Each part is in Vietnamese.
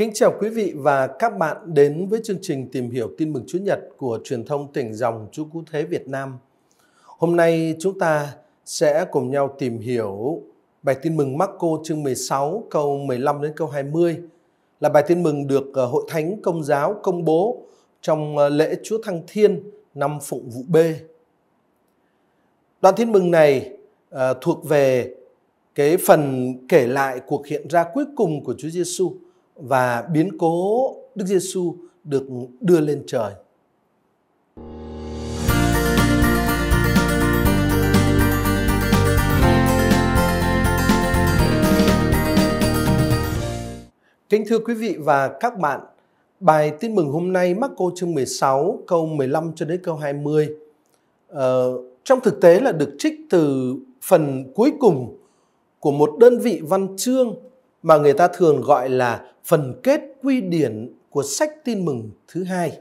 Kính chào quý vị và các bạn đến với chương trình tìm hiểu tin mừng Chúa Nhật của truyền thông tỉnh dòng Chúa Cú Thế Việt Nam. Hôm nay chúng ta sẽ cùng nhau tìm hiểu bài tin mừng Marco chương 16 câu 15 đến câu 20 là bài tin mừng được ờ, Hội Thánh Công giáo công bố trong ờ, lễ Chúa Thăng Thiên năm Phụng vụ B. Đoạn tin mừng này ờ, thuộc về cái phần kể lại cuộc hiện ra cuối cùng của Chúa Giêsu. xu và biến cố Đức Giêsu được đưa lên trời. Kính thưa quý vị và các bạn, bài tin mừng hôm nay Marco chương 16 câu 15 cho đến câu 20. Ờ, trong thực tế là được trích từ phần cuối cùng của một đơn vị văn chương mà người ta thường gọi là phần kết quy điển của sách tin mừng thứ hai.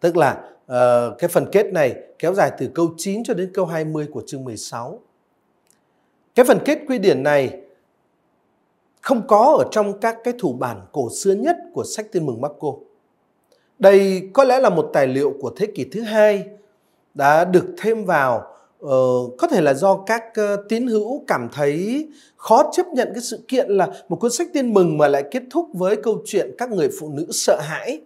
Tức là uh, cái phần kết này kéo dài từ câu 9 cho đến câu 20 của chương 16. Cái phần kết quy điển này không có ở trong các cái thủ bản cổ xưa nhất của sách tin mừng Marco. Đây có lẽ là một tài liệu của thế kỷ thứ hai đã được thêm vào Ờ, có thể là do các uh, tín hữu cảm thấy khó chấp nhận cái sự kiện là một cuốn sách tin mừng mà lại kết thúc với câu chuyện các người phụ nữ sợ hãi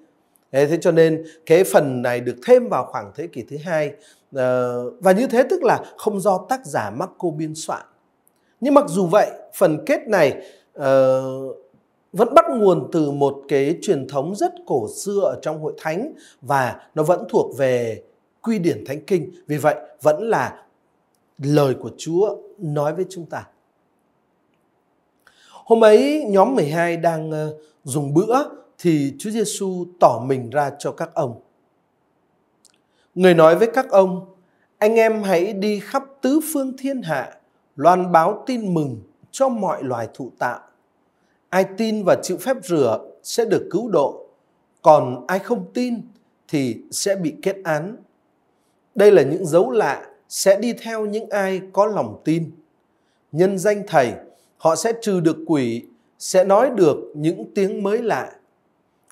thế, cho nên cái phần này được thêm vào khoảng thế kỷ thứ hai ờ, và như thế tức là không do tác giả Marco biên soạn nhưng mặc dù vậy phần kết này ờ, vẫn bắt nguồn từ một cái truyền thống rất cổ xưa ở trong hội thánh và nó vẫn thuộc về quy điển thánh kinh vì vậy vẫn là lời của Chúa nói với chúng ta. Hôm ấy nhóm 12 đang ờ, dùng bữa thì Chúa Giêsu tỏ mình ra cho các ông. Người nói với các ông, anh em hãy đi khắp tứ phương thiên hạ, loan báo tin mừng cho mọi loài thụ tạo. Ai tin và chịu phép rửa sẽ được cứu độ, còn ai không tin thì sẽ bị kết án. Đây là những dấu lạ sẽ đi theo những ai có lòng tin. Nhân danh Thầy, họ sẽ trừ được quỷ, sẽ nói được những tiếng mới lạ.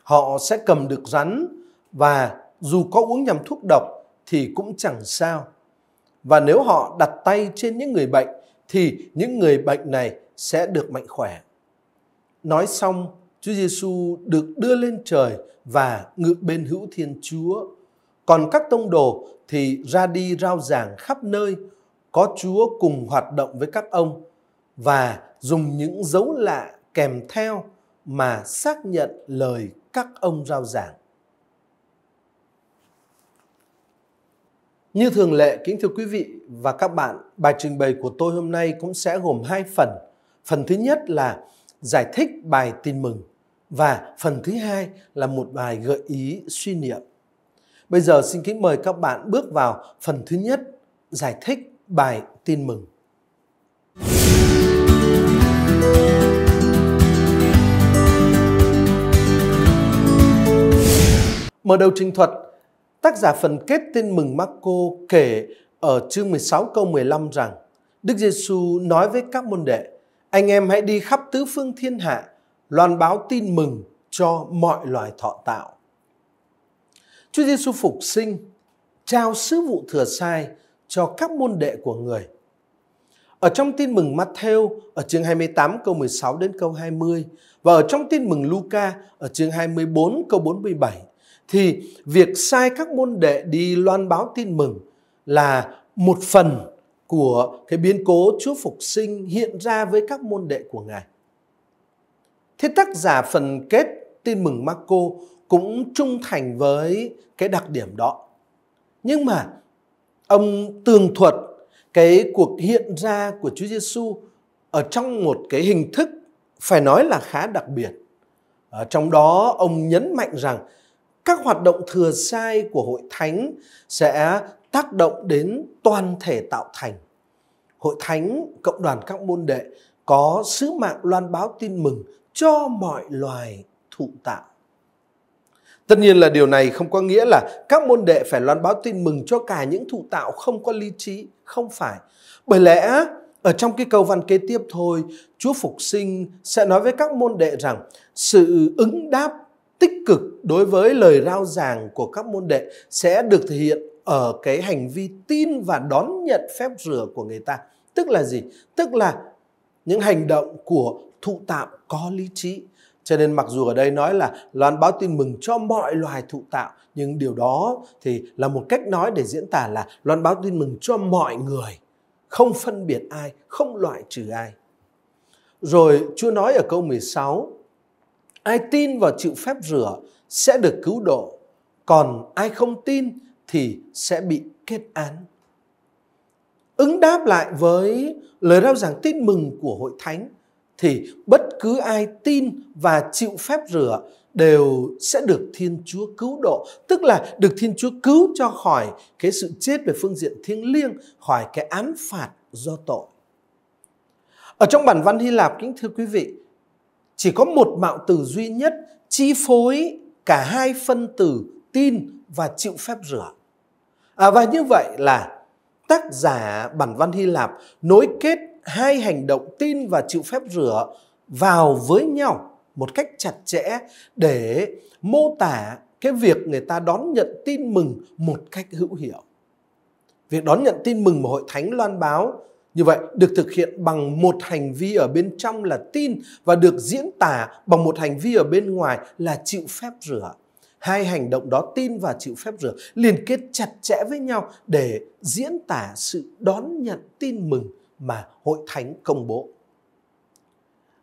Họ sẽ cầm được rắn và dù có uống nhầm thuốc độc thì cũng chẳng sao. Và nếu họ đặt tay trên những người bệnh thì những người bệnh này sẽ được mạnh khỏe. Nói xong, Chúa Giêsu được đưa lên trời và ngự bên hữu Thiên Chúa còn các tông đồ thì ra đi rao giảng khắp nơi, có Chúa cùng hoạt động với các ông và dùng những dấu lạ kèm theo mà xác nhận lời các ông rao giảng. Như thường lệ, kính thưa quý vị và các bạn, bài trình bày của tôi hôm nay cũng sẽ gồm hai phần. Phần thứ nhất là giải thích bài tin mừng và phần thứ hai là một bài gợi ý suy niệm. Bây giờ xin kính mời các bạn bước vào phần thứ nhất, giải thích bài tin mừng. Mở đầu trình thuật, tác giả phần kết tin mừng Marco kể ở chương 16 câu 15 rằng Đức Giêsu nói với các môn đệ, anh em hãy đi khắp tứ phương thiên hạ, loan báo tin mừng cho mọi loài thọ tạo. Chúa Giêsu phục sinh trao sứ vụ thừa sai cho các môn đệ của người. Ở trong tin mừng Matthew ở chương 28 câu 16 đến câu 20 và ở trong tin mừng Luca ở chương 24 câu 47 thì việc sai các môn đệ đi loan báo tin mừng là một phần của cái biến cố Chúa Phục sinh hiện ra với các môn đệ của Ngài. Thế tác giả phần kết tin mừng Marco cũng trung thành với cái đặc điểm đó nhưng mà ông tường thuật cái cuộc hiện ra của Chúa Giêsu ở trong một cái hình thức phải nói là khá đặc biệt. Ở trong đó ông nhấn mạnh rằng các hoạt động thừa sai của hội thánh sẽ tác động đến toàn thể tạo thành. Hội thánh, cộng đoàn các môn đệ có sứ mạng loan báo tin mừng cho mọi loài thụ tạo. Tất nhiên là điều này không có nghĩa là các môn đệ phải loan báo tin mừng cho cả những thụ tạo không có lý trí, không phải. Bởi lẽ ở trong cái câu văn kế tiếp thôi, Chúa Phục Sinh sẽ nói với các môn đệ rằng sự ứng đáp tích cực đối với lời rao giảng của các môn đệ sẽ được thể hiện ở cái hành vi tin và đón nhận phép rửa của người ta. Tức là gì? Tức là những hành động của thụ tạo có lý trí cho nên mặc dù ở đây nói là loan báo tin mừng cho mọi loài thụ tạo, nhưng điều đó thì là một cách nói để diễn tả là loan báo tin mừng cho mọi người, không phân biệt ai, không loại trừ ai. Rồi Chúa nói ở câu 16, ai tin vào chịu phép rửa sẽ được cứu độ, còn ai không tin thì sẽ bị kết án. Ứng đáp lại với lời rao giảng tin mừng của hội thánh, thì bất cứ ai tin và chịu phép rửa đều sẽ được Thiên Chúa cứu độ, tức là được Thiên Chúa cứu cho khỏi cái sự chết về phương diện thiêng liêng, khỏi cái án phạt do tội. Ở trong bản văn Hy Lạp kính thưa quý vị, chỉ có một mạo từ duy nhất chi phối cả hai phân từ tin và chịu phép rửa. À, và như vậy là tác giả bản văn Hy Lạp nối kết hai hành động tin và chịu phép rửa vào với nhau một cách chặt chẽ để mô tả cái việc người ta đón nhận tin mừng một cách hữu hiệu. Việc đón nhận tin mừng mà hội thánh loan báo như vậy được thực hiện bằng một hành vi ở bên trong là tin và được diễn tả bằng một hành vi ở bên ngoài là chịu phép rửa. Hai hành động đó tin và chịu phép rửa liên kết chặt chẽ với nhau để diễn tả sự đón nhận tin mừng mà hội thánh công bố.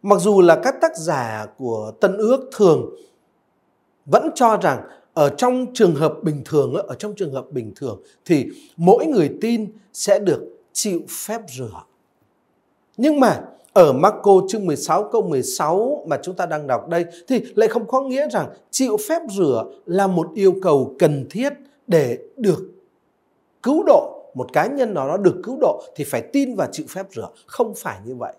Mặc dù là các tác giả của Tân Ước thường vẫn cho rằng ở trong trường hợp bình thường ở trong trường hợp bình thường thì mỗi người tin sẽ được chịu phép rửa. Nhưng mà ở Marco chương 16 câu 16 mà chúng ta đang đọc đây thì lại không có nghĩa rằng chịu phép rửa là một yêu cầu cần thiết để được cứu độ một cá nhân nào đó được cứu độ thì phải tin và chịu phép rửa. Không phải như vậy.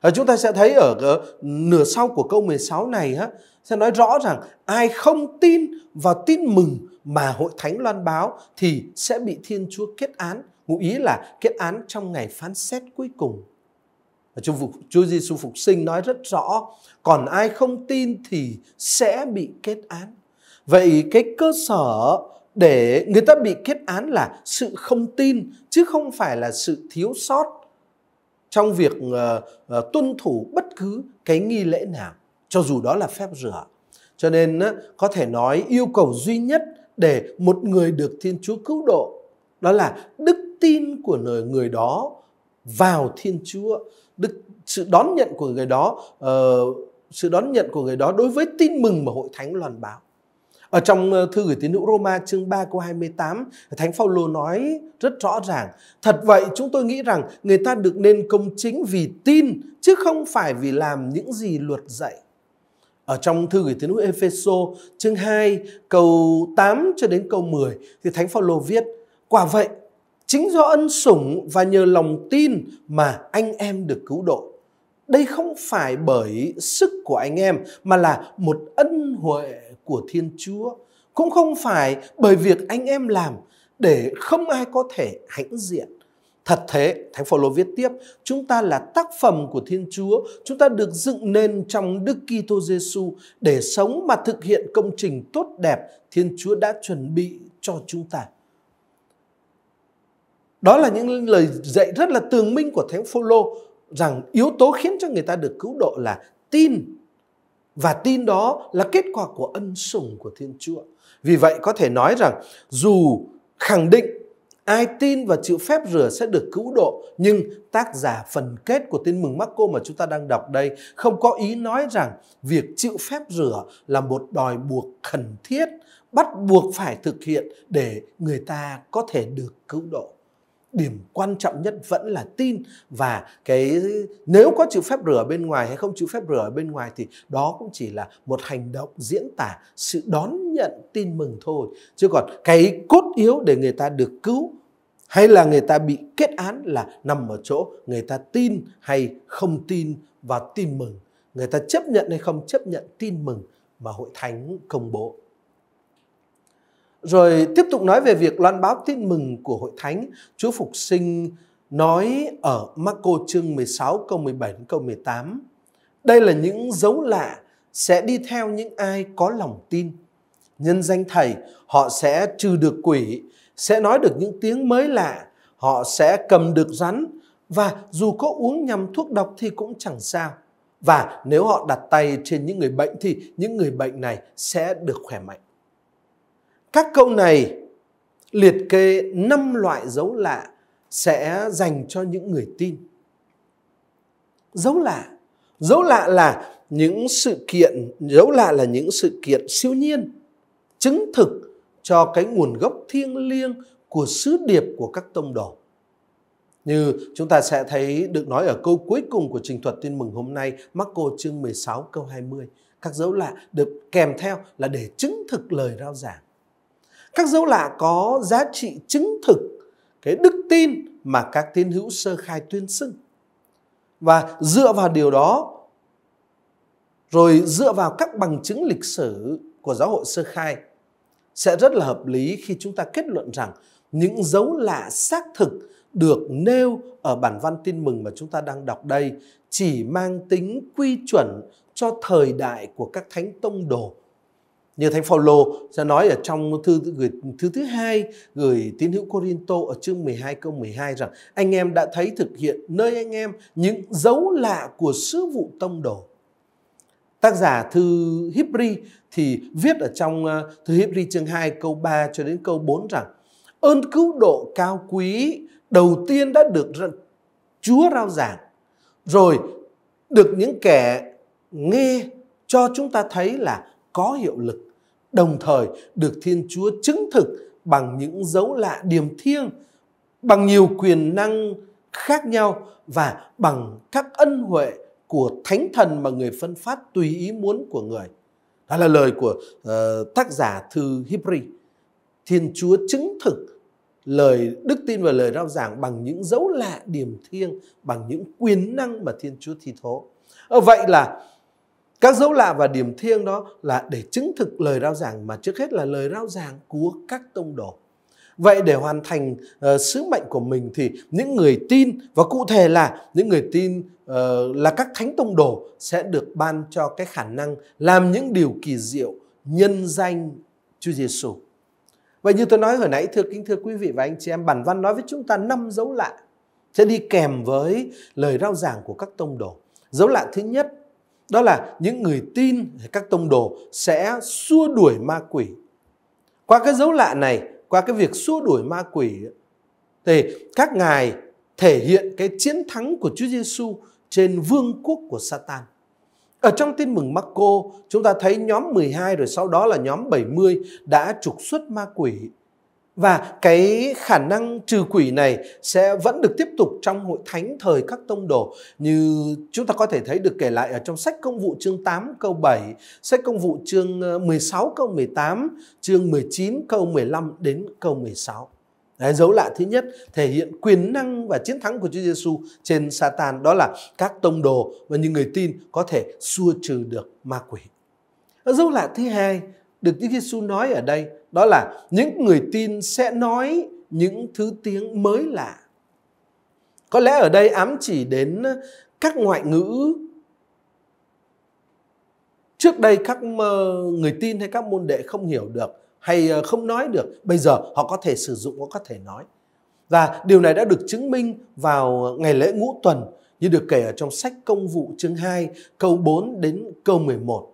Và chúng ta sẽ thấy ở ờ, nửa sau của câu 16 này á, sẽ nói rõ rằng ai không tin vào tin mừng mà hội thánh loan báo thì sẽ bị Thiên Chúa kết án. Ngụ ý là kết án trong ngày phán xét cuối cùng. Và Chúa Giêsu phục sinh nói rất rõ, còn ai không tin thì sẽ bị kết án. Vậy cái cơ sở để người ta bị kết án là sự không tin chứ không phải là sự thiếu sót trong việc uh, uh, tuân thủ bất cứ cái nghi lễ nào cho dù đó là phép rửa cho nên uh, có thể nói yêu cầu duy nhất để một người được thiên chúa cứu độ đó là đức tin của người người đó vào thiên chúa đức sự đón nhận của người đó uh, sự đón nhận của người đó đối với tin mừng mà hội thánh loan báo ở trong ờ, thư gửi tín hữu Roma chương 3 câu 28, Thánh Phaolô nói rất rõ ràng, thật vậy chúng tôi nghĩ rằng người ta được nên công chính vì tin chứ không phải vì làm những gì luật dạy. Ở trong thư gửi tín hữu Efeso chương 2 câu 8 cho đến câu 10 thì Thánh Phaolô viết: Quả vậy, chính do ân sủng và nhờ lòng tin mà anh em được cứu độ. Đây không phải bởi sức của anh em mà là một ân huệ của Thiên Chúa cũng không phải bởi việc anh em làm để không ai có thể hãnh diện. Thật thế, Thánh Phaolô viết tiếp, chúng ta là tác phẩm của Thiên Chúa, chúng ta được dựng nên trong Đức Kitô Giêsu để sống mà thực hiện công trình tốt đẹp Thiên Chúa đã chuẩn bị cho chúng ta. Đó là những lời dạy rất là tường minh của Thánh Phaolô rằng yếu tố khiến cho người ta được cứu độ là tin và tin đó là kết quả của ân sủng của Thiên Chúa. Vì vậy có thể nói rằng dù khẳng định ai tin và chịu phép rửa sẽ được cứu độ, nhưng tác giả phần kết của tin mừng Marco mà chúng ta đang đọc đây không có ý nói rằng việc chịu phép rửa là một đòi buộc khẩn thiết, bắt buộc phải thực hiện để người ta có thể được cứu độ điểm quan trọng nhất vẫn là tin và cái nếu có chữ phép rửa bên ngoài hay không chữ phép rửa bên ngoài thì đó cũng chỉ là một hành động diễn tả sự đón nhận tin mừng thôi chứ còn cái cốt yếu để người ta được cứu hay là người ta bị kết án là nằm ở chỗ người ta tin hay không tin và tin mừng người ta chấp nhận hay không chấp nhận tin mừng mà hội thánh công bố rồi tiếp tục nói về việc loan báo tin mừng của hội thánh, Chúa Phục sinh nói ở Marco chương 16 câu 17 đến câu 18. Đây là những dấu lạ sẽ đi theo những ai có lòng tin. Nhân danh Thầy, họ sẽ trừ được quỷ, sẽ nói được những tiếng mới lạ, họ sẽ cầm được rắn và dù có uống nhầm thuốc độc thì cũng chẳng sao. Và nếu họ đặt tay trên những người bệnh thì những người bệnh này sẽ được khỏe mạnh. Các câu này liệt kê 5 loại dấu lạ sẽ dành cho những người tin. Dấu lạ, dấu lạ là những sự kiện, dấu lạ là những sự kiện siêu nhiên, chứng thực cho cái nguồn gốc thiêng liêng của sứ điệp của các tông đồ. Như chúng ta sẽ thấy được nói ở câu cuối cùng của trình thuật tin mừng hôm nay, Marco chương 16 câu 20. Các dấu lạ được kèm theo là để chứng thực lời rao giảng các dấu lạ có giá trị chứng thực cái đức tin mà các tín hữu sơ khai tuyên xưng. Và dựa vào điều đó, rồi dựa vào các bằng chứng lịch sử của giáo hội sơ khai, sẽ rất là hợp lý khi chúng ta kết luận rằng những dấu lạ xác thực được nêu ở bản văn tin mừng mà chúng ta đang đọc đây chỉ mang tính quy chuẩn cho thời đại của các thánh tông đồ như thánh Phaolô sẽ nói ở trong thư gửi thứ thứ hai gửi tín hữu Corinto ở chương 12 câu 12 rằng anh em đã thấy thực hiện nơi anh em những dấu lạ của sứ vụ tông đồ. Tác giả thư Hebri thì viết ở trong ờ, thư Hebri chương 2 câu 3 cho đến câu 4 rằng ơn cứu độ cao quý đầu tiên đã được Chúa rao giảng rồi được những kẻ nghe cho chúng ta thấy là có hiệu lực đồng thời được Thiên Chúa chứng thực bằng những dấu lạ điềm thiêng, bằng nhiều quyền năng khác nhau và bằng các ân huệ của thánh thần mà người phân phát tùy ý muốn của người. Đó là lời của uh, tác giả thư Hebrew. Thiên Chúa chứng thực lời đức tin và lời rao giảng bằng những dấu lạ điềm thiêng, bằng những quyền năng mà Thiên Chúa thi thố. Ở ờ, vậy là các dấu lạ và điểm thiêng đó là để chứng thực lời rao giảng mà trước hết là lời rao giảng của các tông đồ. Vậy để hoàn thành uh, sứ mệnh của mình thì những người tin và cụ thể là những người tin uh, là các thánh tông đồ sẽ được ban cho cái khả năng làm những điều kỳ diệu nhân danh Chúa Giêsu. Vậy như tôi nói hồi nãy thưa kính thưa quý vị và anh chị em bản văn nói với chúng ta năm dấu lạ sẽ đi kèm với lời rao giảng của các tông đồ. Dấu lạ thứ nhất đó là những người tin các tông đồ sẽ xua đuổi ma quỷ qua cái dấu lạ này qua cái việc xua đuổi ma quỷ thì các ngài thể hiện cái chiến thắng của Chúa Giêsu trên vương quốc của Satan. Ở trong tin mừng Marco, chúng ta thấy nhóm 12 rồi sau đó là nhóm 70 đã trục xuất ma quỷ và cái khả năng trừ quỷ này sẽ vẫn được tiếp tục trong hội thánh thời các tông đồ như chúng ta có thể thấy được kể lại ở trong sách công vụ chương 8 câu 7, sách công vụ chương 16 ờ, câu 18, chương 19 câu 15 đến câu 16. Đấy, dấu lạ thứ nhất thể hiện quyền năng và chiến thắng của Chúa Giêsu trên Satan đó là các tông đồ và những người tin có thể xua trừ được ma quỷ. Dấu lạ thứ hai được Chúa Giêsu nói ở đây đó là những người tin sẽ nói những thứ tiếng mới lạ. Có lẽ ở đây ám chỉ đến các ngoại ngữ trước đây các người tin hay các môn đệ không hiểu được hay ờ, không nói được, bây giờ họ có thể sử dụng, họ có thể nói. Và điều này đã được chứng minh vào ngày lễ ngũ tuần như được kể ở trong sách công vụ chương 2 câu 4 đến câu 11.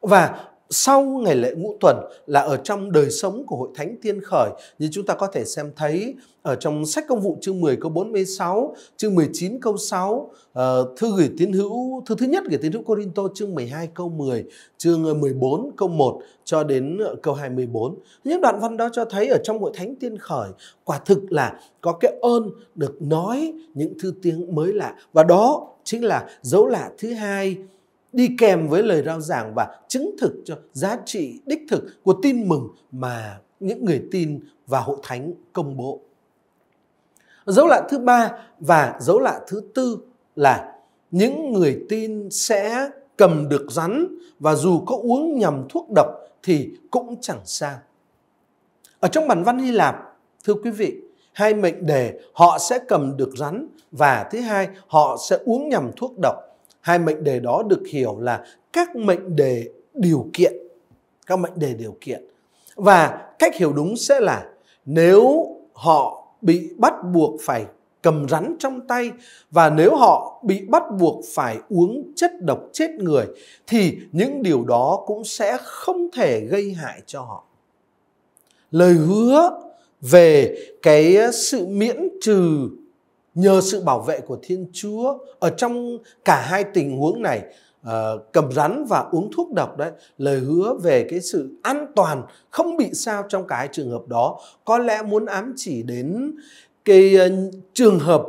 Và sau ngày lễ ngũ tuần là ở trong đời sống của hội thánh tiên khởi như chúng ta có thể xem thấy ở trong sách công vụ chương 10 câu 46, chương 19 câu 6, ờ, thư gửi tín hữu, thư thứ nhất gửi tín hữu Corinto chương 12 câu 10, chương 14 câu 1 cho đến ờ, câu 24. Những đoạn văn đó cho thấy ở trong hội thánh tiên khởi quả thực là có cái ơn được nói những thư tiếng mới lạ và đó chính là dấu lạ thứ hai đi kèm với lời rao giảng và chứng thực cho giá trị đích thực của tin mừng mà những người tin và hội thánh công bố. Dấu lạ thứ ba và dấu lạ thứ tư là những người tin sẽ cầm được rắn và dù có uống nhầm thuốc độc thì cũng chẳng sao. Ở trong bản văn Hy Lạp, thưa quý vị, hai mệnh đề họ sẽ cầm được rắn và thứ hai họ sẽ uống nhầm thuốc độc hai mệnh đề đó được hiểu là các mệnh đề điều kiện các mệnh đề điều kiện và cách hiểu đúng sẽ là nếu họ bị bắt buộc phải cầm rắn trong tay và nếu họ bị bắt buộc phải uống chất độc chết người thì những điều đó cũng sẽ không thể gây hại cho họ. Lời hứa về cái sự miễn trừ nhờ sự bảo vệ của Thiên Chúa ở trong cả hai tình huống này uh, cầm rắn và uống thuốc độc đấy lời hứa về cái sự an toàn không bị sao trong cái trường hợp đó có lẽ muốn ám chỉ đến cái uh, trường hợp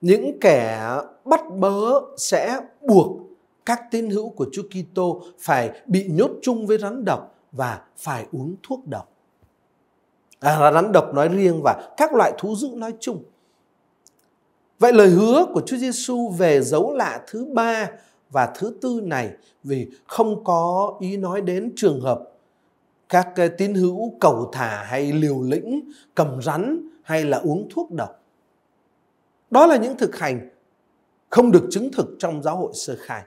những kẻ bắt bớ sẽ buộc các tín hữu của Chúa Kitô phải bị nhốt chung với rắn độc và phải uống thuốc độc. À, rắn độc nói riêng và các loại thú dữ nói chung. Vậy lời hứa của Chúa Giêsu về dấu lạ thứ ba và thứ tư này vì không có ý nói đến trường hợp các tín hữu cầu thả hay liều lĩnh, cầm rắn hay là uống thuốc độc. Đó là những thực hành không được chứng thực trong giáo hội sơ khai.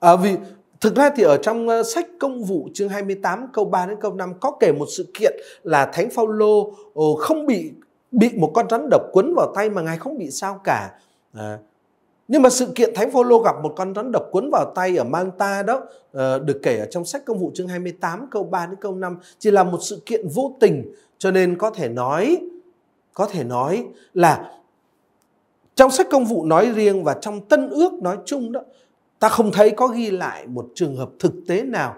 À, vì thực ra thì ở trong ờ, sách công vụ chương 28 câu 3 đến câu 5 có kể một sự kiện là Thánh Phaolô không bị bị một con rắn độc quấn vào tay mà ngài không bị sao cả à, nhưng mà sự kiện Thánh Phaolô gặp một con rắn độc quấn vào tay ở Malta đó ờ, được kể ở trong sách Công vụ chương 28 câu 3 đến câu 5 chỉ là một sự kiện vô tình cho nên có thể nói có thể nói là trong sách công vụ nói riêng và trong tân ước nói chung đó ta không thấy có ghi lại một trường hợp thực tế nào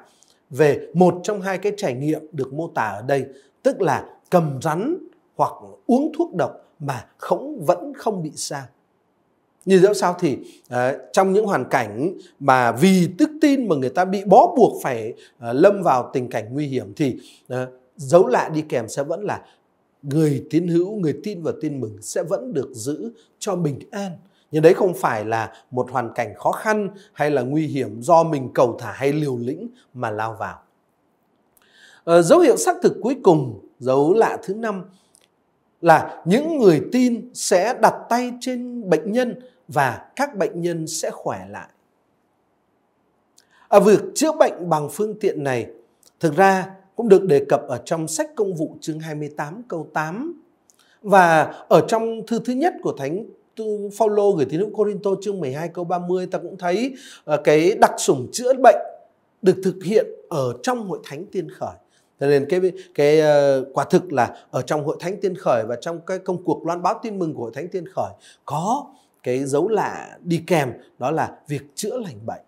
về một trong hai cái trải nghiệm được mô tả ở đây tức là cầm rắn hoặc uống thuốc độc mà không vẫn không bị sao như dẫu sao thì uh, trong những hoàn cảnh mà vì tức tin mà người ta bị bó buộc phải uh, lâm vào tình cảnh nguy hiểm thì uh, dấu lạ đi kèm sẽ vẫn là người tín hữu người tin và tin mừng sẽ vẫn được giữ cho bình an nhưng đấy không phải là một hoàn cảnh khó khăn hay là nguy hiểm do mình cầu thả hay liều lĩnh mà lao vào uh, dấu hiệu xác thực cuối cùng dấu lạ thứ năm là những người tin sẽ đặt tay trên bệnh nhân và các bệnh nhân sẽ khỏe lại. À, việc chữa bệnh bằng phương tiện này thực ra cũng được đề cập ở trong sách công vụ chương 28 câu 8 và ở trong thư thứ nhất của Thánh Phaolô gửi tín hữu Corinto chương 12 câu 30 ta cũng thấy ờ, cái đặc sủng chữa bệnh được thực hiện ở trong hội thánh tiên khởi cho nên cái cái uh, quả thực là ở trong hội thánh tiên khởi và trong cái công cuộc loan báo tin mừng của hội thánh tiên khởi có cái dấu lạ đi kèm đó là việc chữa lành bệnh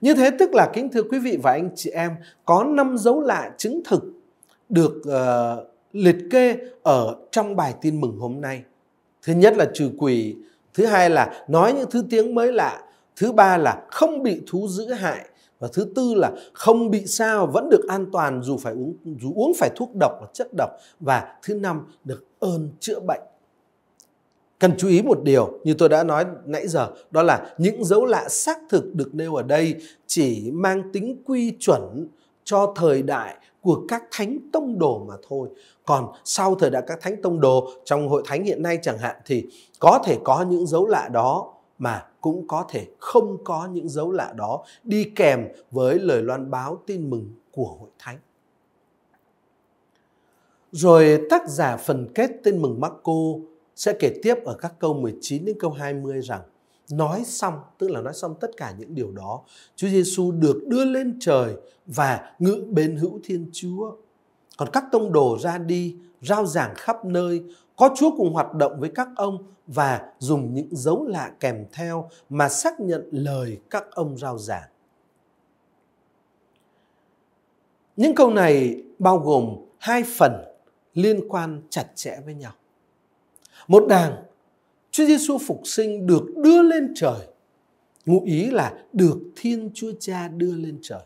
như thế tức là kính thưa quý vị và anh chị em có năm dấu lạ chứng thực được uh, liệt kê ở trong bài tin mừng hôm nay thứ nhất là trừ quỷ thứ hai là nói những thứ tiếng mới lạ thứ ba là không bị thú dữ hại và thứ tư là không bị sao vẫn được an toàn dù phải uống dù uống phải thuốc độc và chất độc và thứ năm được ơn chữa bệnh cần chú ý một điều như tôi đã nói nãy giờ đó là những dấu lạ xác thực được nêu ở đây chỉ mang tính quy chuẩn cho thời đại của các thánh tông đồ mà thôi còn sau thời đại các thánh tông đồ trong hội thánh hiện nay chẳng hạn thì có thể có những dấu lạ đó mà cũng có thể không có những dấu lạ đó đi kèm với lời loan báo tin mừng của hội thánh. Rồi tác giả phần kết tin mừng Marco sẽ kể tiếp ở các câu 19 đến câu 20 rằng nói xong, tức là nói xong tất cả những điều đó, Chúa Giêsu được đưa lên trời và ngự bên hữu Thiên Chúa. Còn các tông đồ ra đi, rao giảng khắp nơi, có Chúa cùng hoạt động với các ông và dùng những dấu lạ kèm theo mà xác nhận lời các ông rao giảng. Những câu này bao gồm hai phần liên quan chặt chẽ với nhau. Một đàng, Chúa Giêsu phục sinh được đưa lên trời. Ngụ ý là được Thiên Chúa Cha đưa lên trời.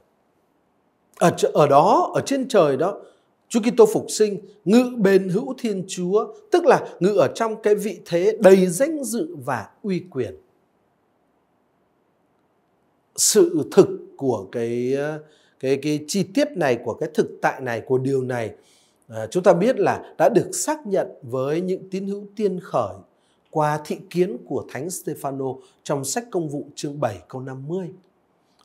Ở ở đó, ở trên trời đó, Chúa Kitô phục sinh ngự bền hữu Thiên Chúa, tức là ngự ở trong cái vị thế đầy danh dự và uy quyền. Sự thực của cái cái cái chi tiết này của cái thực tại này của điều này à, chúng ta biết là đã được xác nhận với những tín hữu tiên khởi qua thị kiến của Thánh Stefano trong sách công vụ chương 7 câu 50.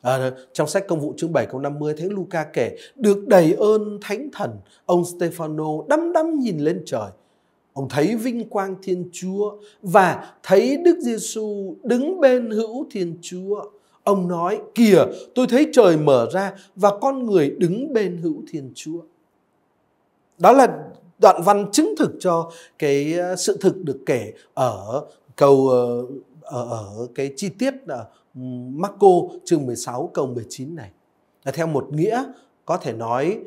À, trong sách công vụ chương 7 câu 50 Thánh Luca kể Được đầy ơn thánh thần Ông Stefano đăm đăm nhìn lên trời Ông thấy vinh quang Thiên Chúa Và thấy Đức Giêsu đứng bên hữu Thiên Chúa Ông nói kìa tôi thấy trời mở ra Và con người đứng bên hữu Thiên Chúa Đó là đoạn văn chứng thực cho cái ờ, sự thực được kể ở câu ờ, ở, ở cái chi tiết là ờ, Marco chương 16 câu 19 này. Là theo một nghĩa có thể nói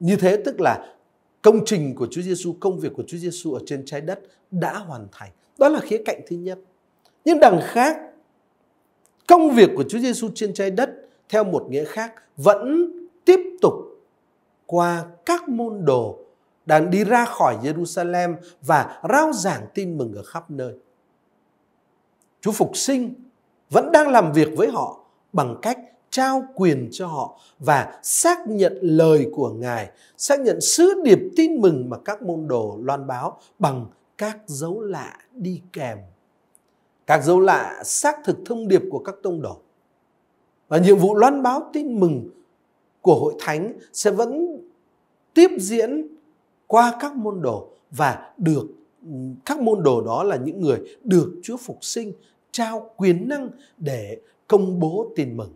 như thế tức là công trình của Chúa Giêsu, công việc của Chúa Giêsu ở trên trái đất đã hoàn thành. Đó là khía cạnh thứ nhất. Nhưng đằng khác, công việc của Chúa Giêsu trên trái đất theo một nghĩa khác vẫn tiếp tục qua các môn đồ đang đi ra khỏi Jerusalem và rao giảng tin mừng ở khắp nơi. Chúa phục sinh vẫn đang làm việc với họ bằng cách trao quyền cho họ và xác nhận lời của Ngài, xác nhận sứ điệp tin mừng mà các môn đồ loan báo bằng các dấu lạ đi kèm. Các dấu lạ xác thực thông điệp của các tông đồ. Và nhiệm vụ loan báo tin mừng của hội thánh sẽ vẫn tiếp diễn qua các môn đồ và được các môn đồ đó là những người được Chúa phục sinh trao quyền năng để công bố tin mừng.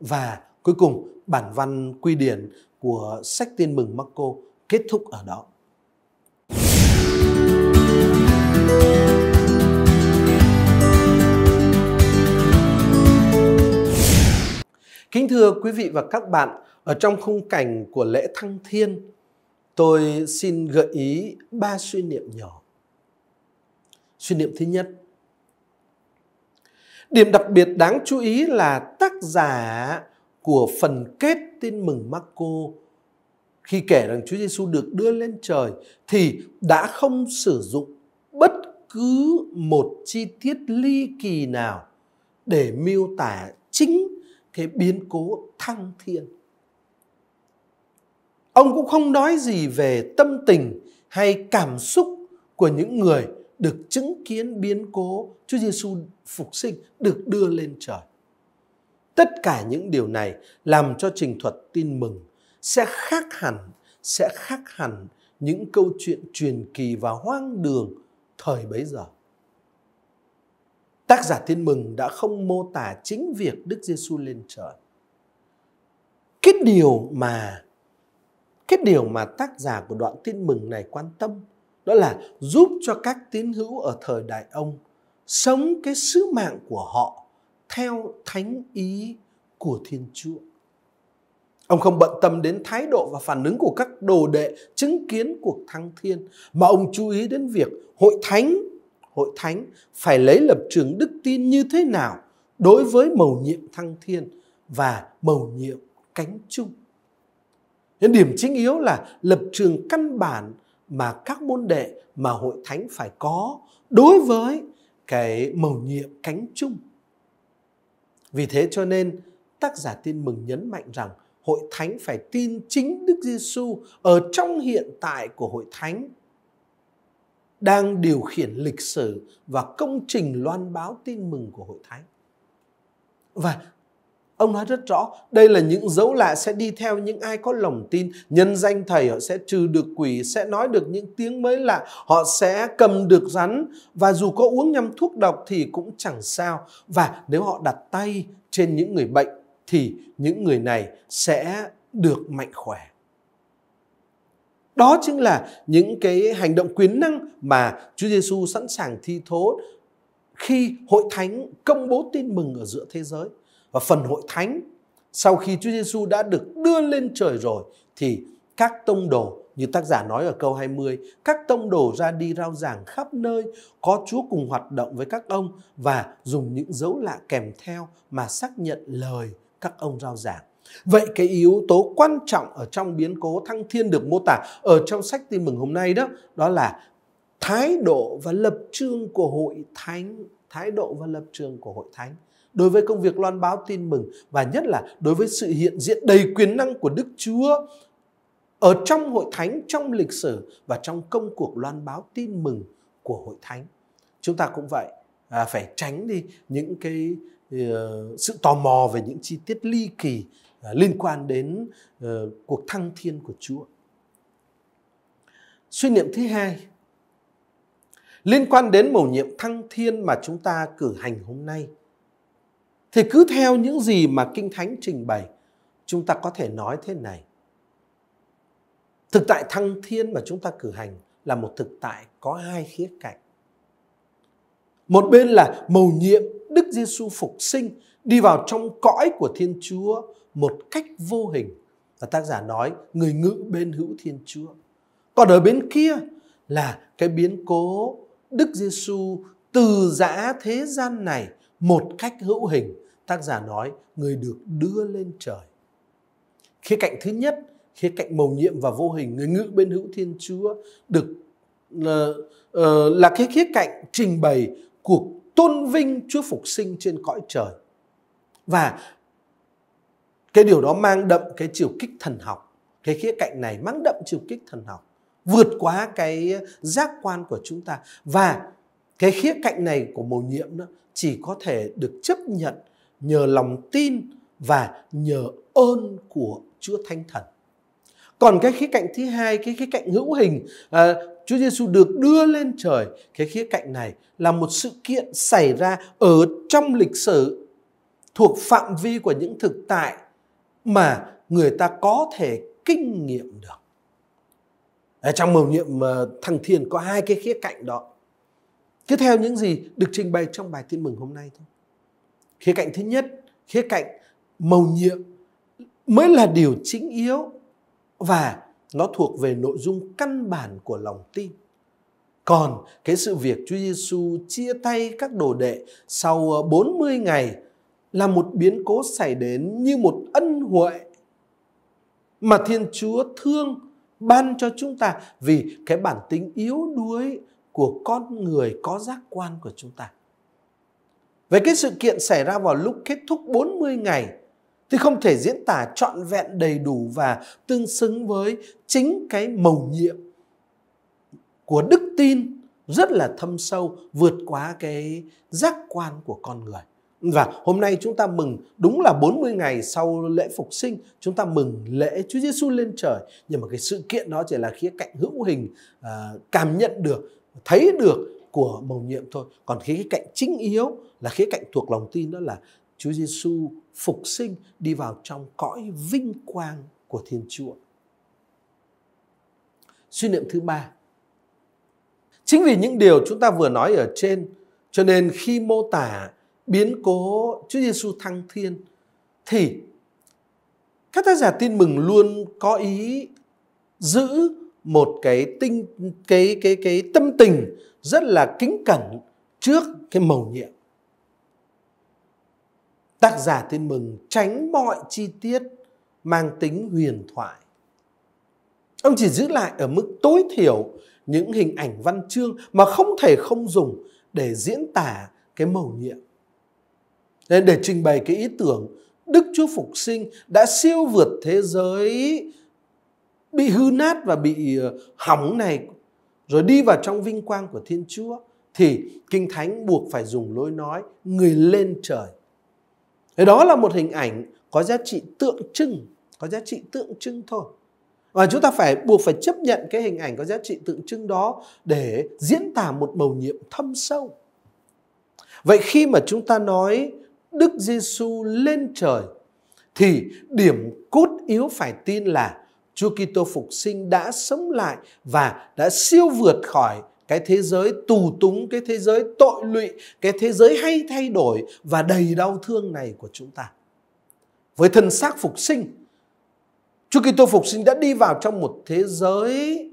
Và cuối cùng, bản văn quy điển của sách tin mừng Marco kết thúc ở đó. Kính thưa quý vị và các bạn, ở trong khung cảnh của lễ thăng thiên, tôi xin gợi ý ba suy niệm nhỏ. Suy niệm thứ nhất, Điểm đặc biệt đáng chú ý là tác giả của phần kết tin mừng Marco khi kể rằng Chúa Giêsu được đưa lên trời thì đã không sử dụng bất cứ một chi tiết ly kỳ nào để miêu tả chính cái biến cố thăng thiên. Ông cũng không nói gì về tâm tình hay cảm xúc của những người được chứng kiến biến cố Chúa Giêsu phục sinh được đưa lên trời. Tất cả những điều này làm cho trình thuật tin mừng sẽ khác hẳn, sẽ khác hẳn những câu chuyện truyền kỳ và hoang đường thời bấy giờ. Tác giả Tin Mừng đã không mô tả chính việc Đức Giêsu lên trời. Cái điều mà cái điều mà tác giả của đoạn Tin Mừng này quan tâm đó là giúp cho các tín hữu ở thời đại ông sống cái sứ mạng của họ theo thánh ý của Thiên Chúa. Ông không bận tâm đến thái độ và phản ứng của các đồ đệ chứng kiến cuộc thăng thiên mà ông chú ý đến việc hội thánh, hội thánh phải lấy lập trường đức tin như thế nào đối với mầu nhiệm thăng thiên và mầu nhiệm cánh chung. Những điểm chính yếu là lập trường căn bản mà các môn đệ mà hội thánh phải có đối với cái mầu nhiệm cánh chung. Vì thế cho nên tác giả tin mừng nhấn mạnh rằng hội thánh phải tin chính Đức Giêsu ở trong hiện tại của hội thánh đang điều khiển lịch sử và công trình loan báo tin mừng của hội thánh. Và Ông nói rất rõ, đây là những dấu lạ sẽ đi theo những ai có lòng tin. Nhân danh Thầy họ sẽ trừ được quỷ, sẽ nói được những tiếng mới lạ. Họ sẽ cầm được rắn và dù có uống nhầm thuốc độc thì cũng chẳng sao. Và nếu họ đặt tay trên những người bệnh thì những người này sẽ được mạnh khỏe. Đó chính là những cái hành động quyến năng mà Chúa Giêsu sẵn sàng thi thố khi hội thánh công bố tin mừng ở giữa thế giới. Và phần hội thánh sau khi Chúa Giêsu đã được đưa lên trời rồi thì các tông đồ như tác giả nói ở câu 20, các tông đồ ra đi rao giảng khắp nơi, có Chúa cùng hoạt động với các ông và dùng những dấu lạ kèm theo mà xác nhận lời các ông rao giảng. Vậy cái yếu tố quan trọng ở trong biến cố thăng thiên được mô tả ở trong sách tin mừng hôm nay đó, đó là thái độ và lập trường của hội thánh, thái độ và lập trường của hội thánh đối với công việc loan báo tin mừng và nhất là đối với sự hiện diện đầy quyền năng của Đức Chúa ở trong hội thánh, trong lịch sử và trong công cuộc loan báo tin mừng của hội thánh. Chúng ta cũng vậy, à, phải tránh đi những cái uh, sự tò mò về những chi tiết ly kỳ uh, liên quan đến uh, cuộc thăng thiên của Chúa. Suy niệm thứ hai liên quan đến mầu nhiệm thăng thiên mà chúng ta cử hành hôm nay thì cứ theo những gì mà Kinh Thánh trình bày, chúng ta có thể nói thế này. Thực tại thăng thiên mà chúng ta cử hành là một thực tại có hai khía cạnh. Một bên là mầu nhiệm Đức Giêsu phục sinh đi vào trong cõi của Thiên Chúa một cách vô hình. Và tác giả nói người ngự bên hữu Thiên Chúa. Còn ở bên kia là cái biến cố Đức Giêsu từ giã thế gian này một cách hữu hình tác giả nói người được đưa lên trời khía cạnh thứ nhất khía cạnh mầu nhiệm và vô hình người ngự bên hữu thiên chúa được là, ờ, ờ, là cái khía cạnh trình bày cuộc tôn vinh chúa phục sinh trên cõi trời và cái điều đó mang đậm cái chiều kích thần học cái khía cạnh này mang đậm chiều kích thần học vượt quá cái giác quan của chúng ta và cái khía cạnh này của mầu nhiệm đó chỉ có thể được chấp nhận nhờ lòng tin và nhờ ơn của Chúa Thánh Thần. Còn cái khía cạnh thứ hai, cái khía cạnh hữu hình, à, Chúa Giêsu được đưa lên trời, cái khía cạnh này là một sự kiện xảy ra ở trong lịch sử thuộc phạm vi của những thực tại mà người ta có thể kinh nghiệm được. Ở trong mầu nhiệm ờ, thăng thiên có hai cái khía cạnh đó cứ theo những gì được trình bày trong bài tin mừng hôm nay thôi. Khía cạnh thứ nhất, khía cạnh mầu nhiệm mới là điều chính yếu và nó thuộc về nội dung căn bản của lòng tin. Còn cái sự việc Chúa Giêsu chia tay các đồ đệ sau 40 ờ, ngày là một biến cố xảy đến như một ân huệ mà Thiên Chúa thương ban cho chúng ta vì cái bản tính yếu đuối của con người có giác quan của chúng ta. Về cái sự kiện xảy ra vào lúc kết thúc 40 ngày thì không thể diễn tả trọn vẹn đầy đủ và tương xứng với chính cái mầu nhiệm của đức tin rất là thâm sâu vượt quá cái giác quan của con người. Và hôm nay chúng ta mừng đúng là 40 ngày sau lễ phục sinh chúng ta mừng lễ Chúa Giêsu lên trời nhưng mà cái sự kiện đó chỉ là khía cạnh hữu hình à, cảm nhận được thấy được của mầu nhiệm thôi còn khía cạnh chính yếu là khía cạnh thuộc lòng tin đó là Chúa Giêsu phục sinh đi vào trong cõi vinh quang của Thiên Chúa suy niệm thứ ba chính vì những điều chúng ta vừa nói ở trên cho nên khi mô tả biến cố Chúa Giêsu thăng thiên thì các tác giả tin mừng luôn có ý giữ một cái tinh cái cái cái tâm tình rất là kính cẩn trước cái mầu nhiệm. Tác giả tin mừng tránh mọi chi tiết mang tính huyền thoại. Ông chỉ giữ lại ở mức tối thiểu những hình ảnh văn chương mà không thể không dùng để diễn tả cái mầu nhiệm. Nên để trình bày cái ý tưởng Đức Chúa Phục Sinh đã siêu vượt thế giới bị hư nát và bị ờ, hỏng này rồi đi vào trong vinh quang của Thiên Chúa thì Kinh Thánh buộc phải dùng lối nói người lên trời. Thế đó là một hình ảnh có giá trị tượng trưng, có giá trị tượng trưng thôi. Và chúng ta phải buộc phải chấp nhận cái hình ảnh có giá trị tượng trưng đó để diễn tả một bầu nhiệm thâm sâu. Vậy khi mà chúng ta nói Đức Giêsu lên trời thì điểm cốt yếu phải tin là Chúa Kitô phục sinh đã sống lại và đã siêu vượt khỏi cái thế giới tù túng, cái thế giới tội lụy, cái thế giới hay thay đổi và đầy đau thương này của chúng ta. Với thân xác phục sinh, Chúa Kitô phục sinh đã đi vào trong một thế giới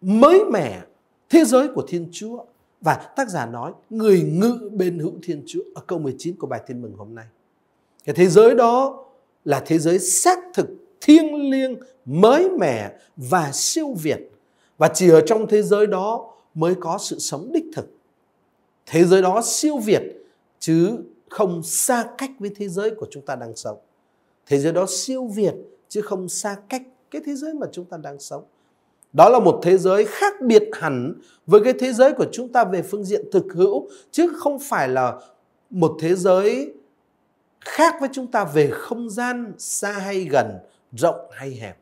mới mẻ, thế giới của Thiên Chúa. Và tác giả nói, người ngự bên hữu Thiên Chúa ở câu 19 của bài tin Mừng hôm nay. Cái thế giới đó là thế giới xác thực thiêng liêng, mới mẻ và siêu việt. Và chỉ ở trong thế giới đó mới có sự sống đích thực. Thế giới đó siêu việt chứ không xa cách với thế giới của chúng ta đang sống. Thế giới đó siêu việt chứ không xa cách cái thế giới mà chúng ta đang sống. Đó là một thế giới khác biệt hẳn với cái thế giới của chúng ta về phương diện thực hữu chứ không phải là một thế giới khác với chúng ta về không gian xa hay gần rộng hay hẹp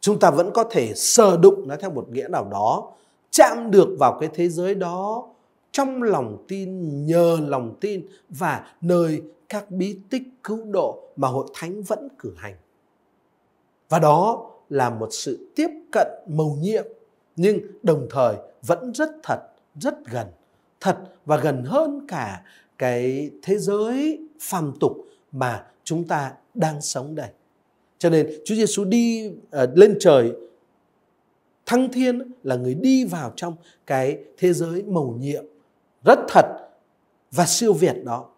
chúng ta vẫn có thể sờ đụng nó theo một nghĩa nào đó chạm được vào cái thế giới đó trong lòng tin nhờ lòng tin và nơi các bí tích cứu độ mà hội thánh vẫn cử hành và đó là một sự tiếp cận mầu nhiệm nhưng đồng thời vẫn rất thật rất gần thật và gần hơn cả cái thế giới phàm tục mà chúng ta đang sống đây cho nên Chúa Giêsu đi à, lên trời thăng thiên là người đi vào trong cái thế giới mầu nhiệm rất thật và siêu việt đó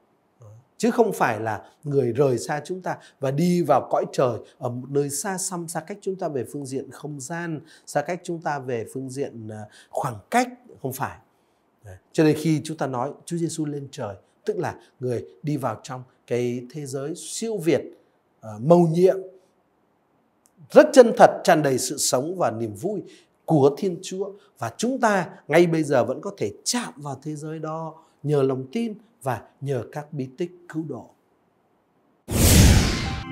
chứ không phải là người rời xa chúng ta và đi vào cõi trời ở một nơi xa xăm xa cách chúng ta về phương diện không gian xa cách chúng ta về phương diện à, khoảng cách không phải cho nên khi chúng ta nói Chúa Giêsu lên trời tức là người đi vào trong cái thế giới siêu việt à, mầu nhiệm rất chân thật, tràn đầy sự sống và niềm vui của Thiên Chúa và chúng ta ngay bây giờ vẫn có thể chạm vào thế giới đó nhờ lòng tin và nhờ các bí tích cứu độ.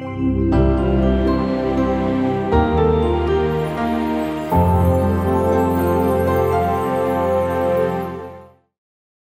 Thank you.